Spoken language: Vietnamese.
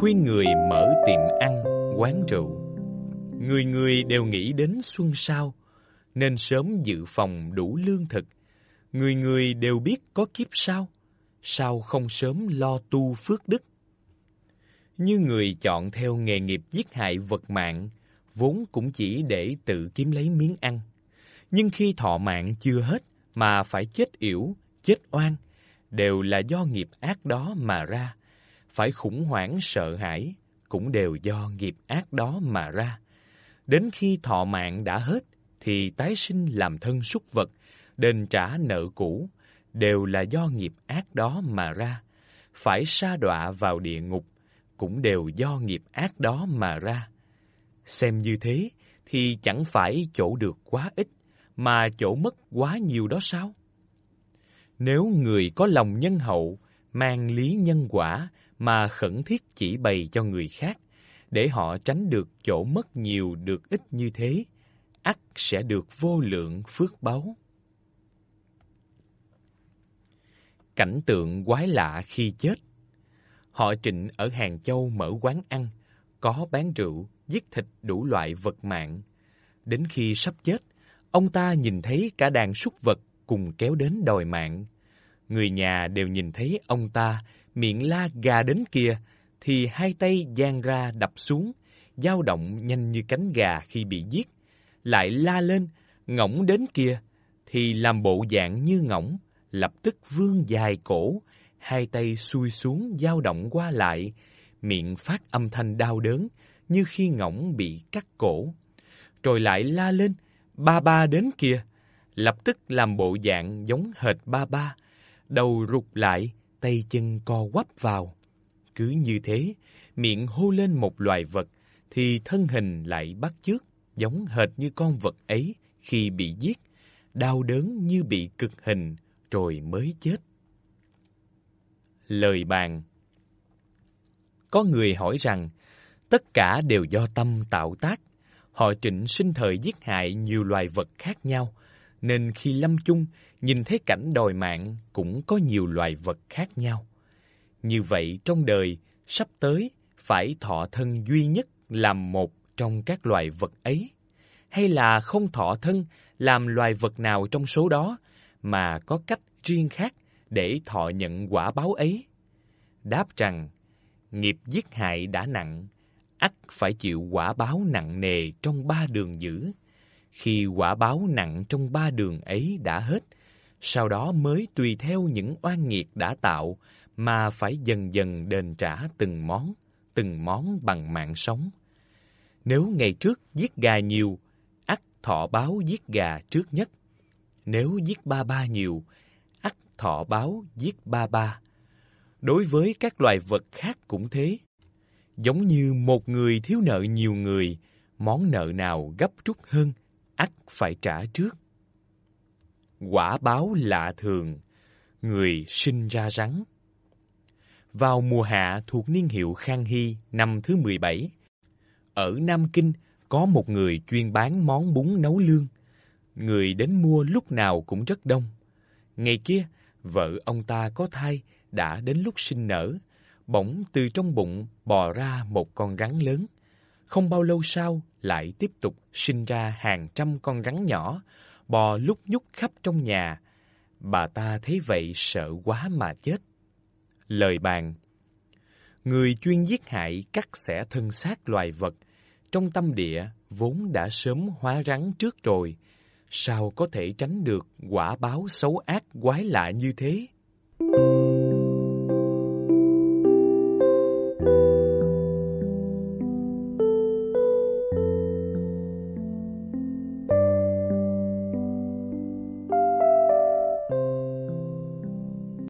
khuyên người mở tiệm ăn, quán rượu. Người người đều nghĩ đến xuân sao nên sớm dự phòng đủ lương thực. Người người đều biết có kiếp sau, sao không sớm lo tu phước đức. Như người chọn theo nghề nghiệp giết hại vật mạng, vốn cũng chỉ để tự kiếm lấy miếng ăn. Nhưng khi thọ mạng chưa hết mà phải chết yểu, chết oan, đều là do nghiệp ác đó mà ra phải khủng hoảng sợ hãi cũng đều do nghiệp ác đó mà ra. Đến khi thọ mạng đã hết thì tái sinh làm thân súc vật, đền trả nợ cũ đều là do nghiệp ác đó mà ra. Phải sa đọa vào địa ngục cũng đều do nghiệp ác đó mà ra. Xem như thế thì chẳng phải chỗ được quá ít mà chỗ mất quá nhiều đó sao? Nếu người có lòng nhân hậu mang lý nhân quả mà khẩn thiết chỉ bày cho người khác, để họ tránh được chỗ mất nhiều được ít như thế, ắt sẽ được vô lượng phước báu. Cảnh tượng quái lạ khi chết Họ trịnh ở Hàng Châu mở quán ăn, có bán rượu, giết thịt đủ loại vật mạng. Đến khi sắp chết, ông ta nhìn thấy cả đàn súc vật cùng kéo đến đòi mạng. Người nhà đều nhìn thấy ông ta miệng la gà đến kia thì hai tay giang ra đập xuống, dao động nhanh như cánh gà khi bị giết, lại la lên, ngỗng đến kia thì làm bộ dạng như ngỗng, lập tức vươn dài cổ, hai tay xuôi xuống dao động qua lại, miệng phát âm thanh đau đớn như khi ngỗng bị cắt cổ. Rồi lại la lên, ba ba đến kia, lập tức làm bộ dạng giống hệt ba ba, đầu rụt lại, tay chân co quắp vào. Cứ như thế, miệng hô lên một loài vật, thì thân hình lại bắt chước, giống hệt như con vật ấy khi bị giết, đau đớn như bị cực hình, rồi mới chết. Lời bàn Có người hỏi rằng, tất cả đều do tâm tạo tác. Họ chỉnh sinh thời giết hại nhiều loài vật khác nhau, nên khi lâm chung, nhìn thấy cảnh đồi mạng cũng có nhiều loài vật khác nhau. Như vậy trong đời, sắp tới phải thọ thân duy nhất làm một trong các loài vật ấy, hay là không thọ thân làm loài vật nào trong số đó mà có cách riêng khác để thọ nhận quả báo ấy? Đáp rằng, nghiệp giết hại đã nặng, ắt phải chịu quả báo nặng nề trong ba đường dữ. Khi quả báo nặng trong ba đường ấy đã hết, sau đó mới tùy theo những oan nghiệt đã tạo mà phải dần dần đền trả từng món, từng món bằng mạng sống. Nếu ngày trước giết gà nhiều, ắt thọ báo giết gà trước nhất. Nếu giết ba ba nhiều, ắt thọ báo giết ba ba. Đối với các loài vật khác cũng thế. Giống như một người thiếu nợ nhiều người, món nợ nào gấp rút hơn, ắt phải trả trước quả báo lạ thường, người sinh ra rắn. Vào mùa hạ thuộc niên hiệu Khang Hy năm thứ mười bảy ở Nam Kinh có một người chuyên bán món bún nấu lương. Người đến mua lúc nào cũng rất đông. Ngày kia, vợ ông ta có thai, đã đến lúc sinh nở. Bỗng từ trong bụng bò ra một con rắn lớn. Không bao lâu sau lại tiếp tục sinh ra hàng trăm con rắn nhỏ, bò lúc nhúc khắp trong nhà. Bà ta thấy vậy sợ quá mà chết. Lời bàn Người chuyên giết hại cắt xẻ thân xác loài vật, trong tâm địa vốn đã sớm hóa rắn trước rồi, sao có thể tránh được quả báo xấu ác quái lạ như thế?